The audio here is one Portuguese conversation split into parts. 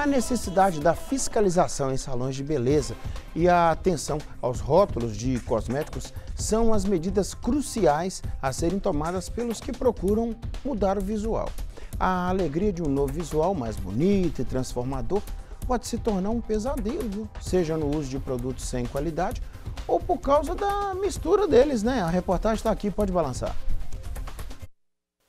a necessidade da fiscalização em salões de beleza e a atenção aos rótulos de cosméticos são as medidas cruciais a serem tomadas pelos que procuram mudar o visual. A alegria de um novo visual mais bonito e transformador pode se tornar um pesadelo, seja no uso de produtos sem qualidade ou por causa da mistura deles, né? A reportagem está aqui, pode balançar.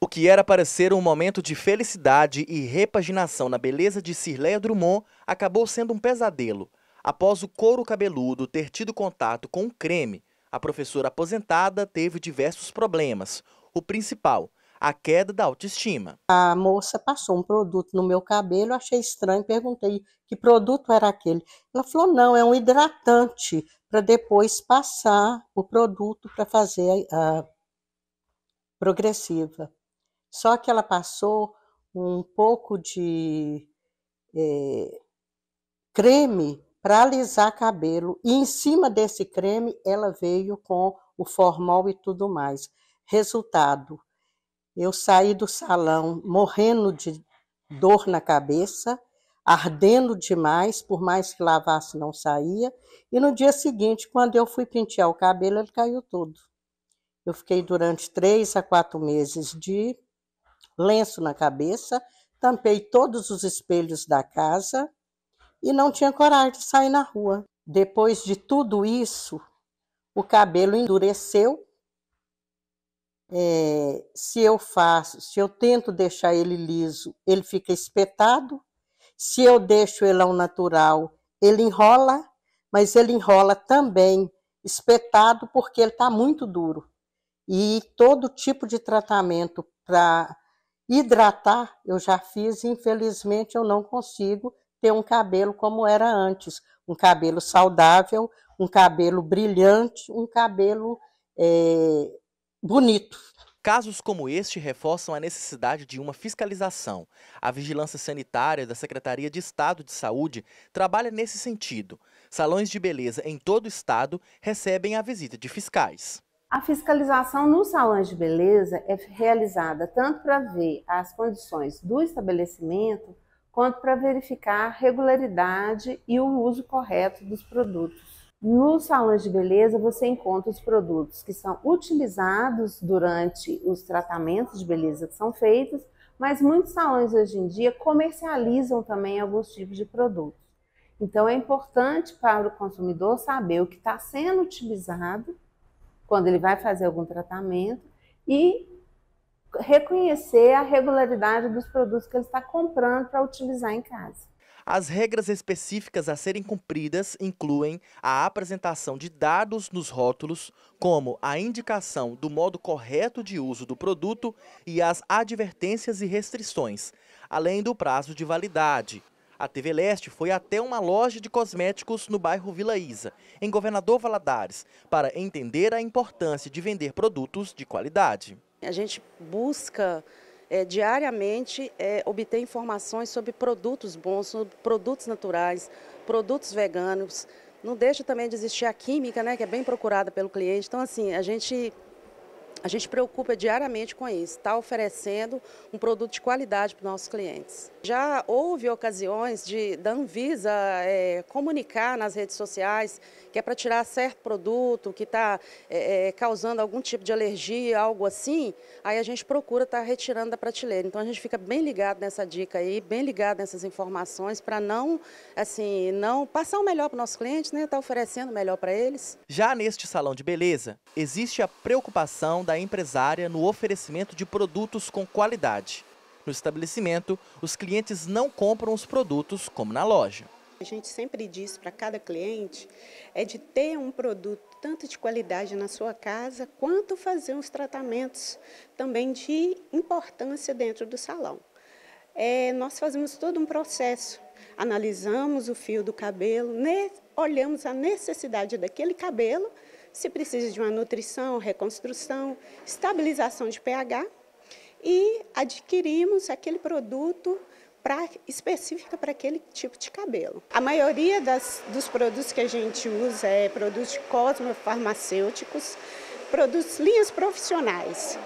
O que era para ser um momento de felicidade e repaginação na beleza de Sirleia Drummond acabou sendo um pesadelo, após o couro cabeludo ter tido contato com um creme. A professora aposentada teve diversos problemas. O principal, a queda da autoestima. A moça passou um produto no meu cabelo, achei estranho, perguntei que produto era aquele. Ela falou: não, é um hidratante para depois passar o produto para fazer a progressiva. Só que ela passou um pouco de é, creme para alisar cabelo. E em cima desse creme, ela veio com o formol e tudo mais. Resultado, eu saí do salão morrendo de dor na cabeça, ardendo demais, por mais que lavasse não saía. E no dia seguinte, quando eu fui pentear o cabelo, ele caiu todo. Eu fiquei durante três a quatro meses de lenço na cabeça, tampei todos os espelhos da casa e não tinha coragem de sair na rua. Depois de tudo isso, o cabelo endureceu. É, se eu faço, se eu tento deixar ele liso, ele fica espetado. Se eu deixo ele ao natural, ele enrola, mas ele enrola também espetado porque ele está muito duro. E todo tipo de tratamento para Hidratar eu já fiz, infelizmente eu não consigo ter um cabelo como era antes, um cabelo saudável, um cabelo brilhante, um cabelo é, bonito. Casos como este reforçam a necessidade de uma fiscalização. A Vigilância Sanitária da Secretaria de Estado de Saúde trabalha nesse sentido. Salões de beleza em todo o estado recebem a visita de fiscais. A fiscalização no salão de beleza é realizada tanto para ver as condições do estabelecimento, quanto para verificar a regularidade e o uso correto dos produtos. No salão de beleza você encontra os produtos que são utilizados durante os tratamentos de beleza que são feitos, mas muitos salões hoje em dia comercializam também alguns tipos de produtos. Então é importante para o consumidor saber o que está sendo utilizado quando ele vai fazer algum tratamento e reconhecer a regularidade dos produtos que ele está comprando para utilizar em casa. As regras específicas a serem cumpridas incluem a apresentação de dados nos rótulos, como a indicação do modo correto de uso do produto e as advertências e restrições, além do prazo de validade, a TV Leste foi até uma loja de cosméticos no bairro Vila Isa, em Governador Valadares, para entender a importância de vender produtos de qualidade. A gente busca é, diariamente é, obter informações sobre produtos bons, sobre produtos naturais, produtos veganos. Não deixa também de existir a química, né, que é bem procurada pelo cliente. Então, assim, a gente a gente preocupa diariamente com isso, está oferecendo um produto de qualidade para os nossos clientes. Já houve ocasiões de, da Anvisa é, comunicar nas redes sociais que é para tirar certo produto, que está é, é, causando algum tipo de alergia, algo assim, aí a gente procura estar tá retirando da prateleira. Então a gente fica bem ligado nessa dica aí, bem ligado nessas informações para não, assim, não passar o melhor para nossos clientes, cliente, né? Estar tá oferecendo o melhor para eles. Já neste salão de beleza, existe a preocupação da da empresária no oferecimento de produtos com qualidade. No estabelecimento, os clientes não compram os produtos como na loja. A gente sempre diz para cada cliente é de ter um produto tanto de qualidade na sua casa, quanto fazer uns tratamentos também de importância dentro do salão. É, nós fazemos todo um processo, analisamos o fio do cabelo, olhamos a necessidade daquele cabelo se precisa de uma nutrição, reconstrução, estabilização de pH e adquirimos aquele produto pra, específica para aquele tipo de cabelo. A maioria das, dos produtos que a gente usa é produtos cosmofarmacêuticos, produtos linhas profissionais,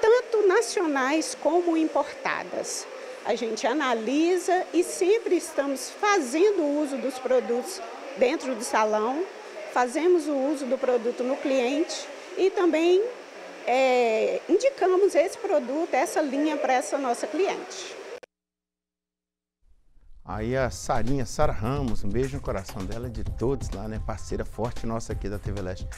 tanto nacionais como importadas. A gente analisa e sempre estamos fazendo uso dos produtos dentro do salão fazemos o uso do produto no cliente e também é, indicamos esse produto, essa linha para essa nossa cliente. Aí a Sarinha, Sara Ramos, um beijo no coração dela de todos lá, né? Parceira forte nossa aqui da TV Leste.